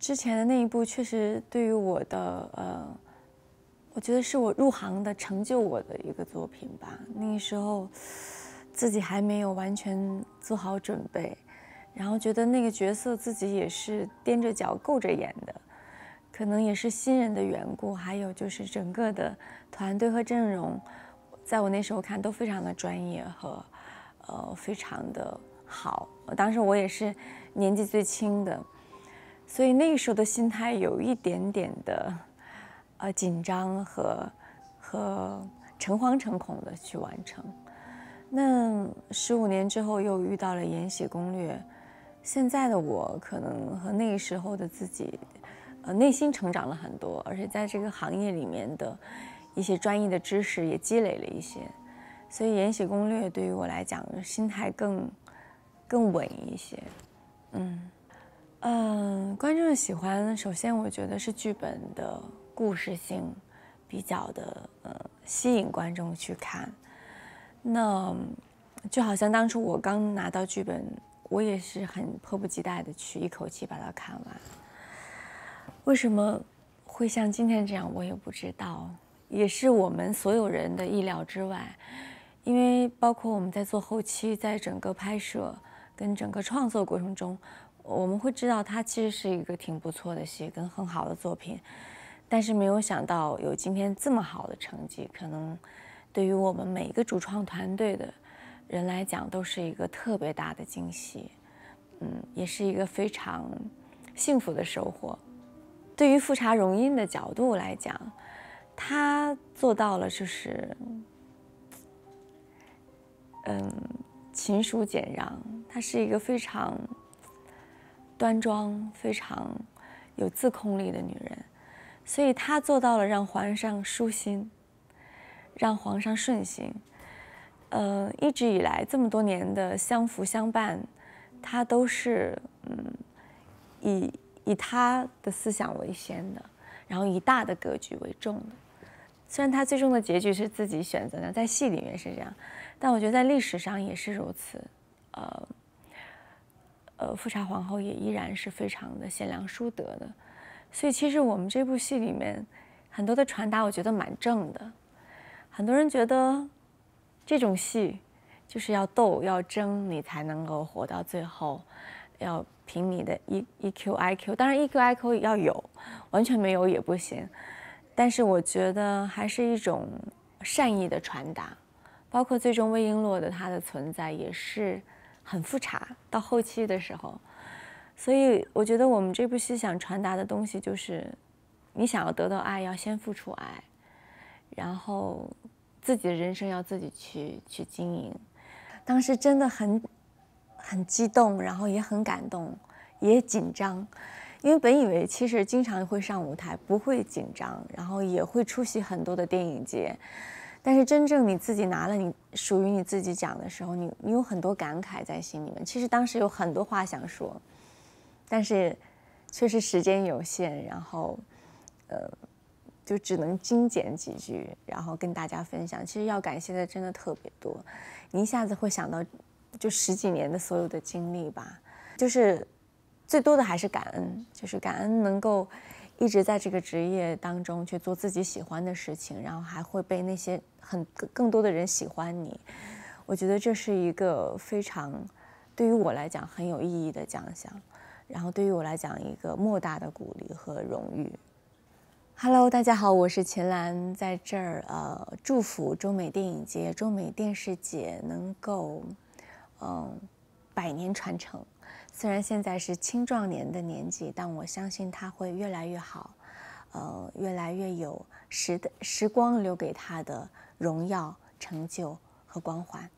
之前的那一部确实对于我的呃，我觉得是我入行的成就我的一个作品吧。那个时候，自己还没有完全做好准备，然后觉得那个角色自己也是踮着脚够着演的，可能也是新人的缘故，还有就是整个的团队和阵容，在我那时候看都非常的专业和呃非常的好。当时我也是年纪最轻的。所以那个时候的心态有一点点的，呃，紧张和和诚惶诚恐的去完成。那十五年之后又遇到了《延禧攻略》，现在的我可能和那个时候的自己，呃，内心成长了很多，而且在这个行业里面的一些专业的知识也积累了一些。所以《延禧攻略》对于我来讲，心态更更稳一些，嗯。嗯，观众喜欢，首先我觉得是剧本的故事性比较的呃吸引观众去看。那就好像当初我刚拿到剧本，我也是很迫不及待的去一口气把它看完。为什么会像今天这样，我也不知道，也是我们所有人的意料之外，因为包括我们在做后期，在整个拍摄跟整个创作过程中。我们会知道，它其实是一个挺不错的戏，跟很好的作品，但是没有想到有今天这么好的成绩。可能对于我们每一个主创团队的人来讲，都是一个特别大的惊喜，嗯，也是一个非常幸福的收获。对于富察容音的角度来讲，他做到了，就是，嗯，情疏俭让，他是一个非常。端庄、非常有自控力的女人，所以她做到了让皇上舒心，让皇上顺心。嗯，一直以来这么多年的相扶相伴，她都是嗯以以她的思想为先的，然后以大的格局为重的。虽然她最终的结局是自己选择的，在戏里面是这样，但我觉得在历史上也是如此。呃。呃，富察皇后也依然是非常的贤良淑德的，所以其实我们这部戏里面很多的传达，我觉得蛮正的。很多人觉得这种戏就是要斗、要争，你才能够活到最后，要凭你的 E E Q I Q，当然 E Q I Q 要有，完全没有也不行。但是我觉得还是一种善意的传达，包括最终魏璎珞的她的存在也是。很复杂，到后期的时候，所以我觉得我们这部戏想传达的东西就是，你想要得到爱，要先付出爱，然后自己的人生要自己去去经营。当时真的很很激动，然后也很感动，也紧张，因为本以为其实经常会上舞台不会紧张，然后也会出席很多的电影节。但是真正你自己拿了你属于你自己讲的时候，你你有很多感慨在心里面。其实当时有很多话想说，但是，确实时间有限，然后，呃，就只能精简几句，然后跟大家分享。其实要感谢的真的特别多，你一下子会想到，就十几年的所有的经历吧，就是最多的还是感恩，就是感恩能够。一直在这个职业当中去做自己喜欢的事情，然后还会被那些很更多的人喜欢你，我觉得这是一个非常对于我来讲很有意义的奖项，然后对于我来讲一个莫大的鼓励和荣誉。Hello，大家好，我是秦岚，在这儿呃，祝福中美电影节、中美电视节能够嗯百年传承。虽然现在是青壮年的年纪，但我相信他会越来越好，呃，越来越有时的时光留给他的荣耀、成就和光环。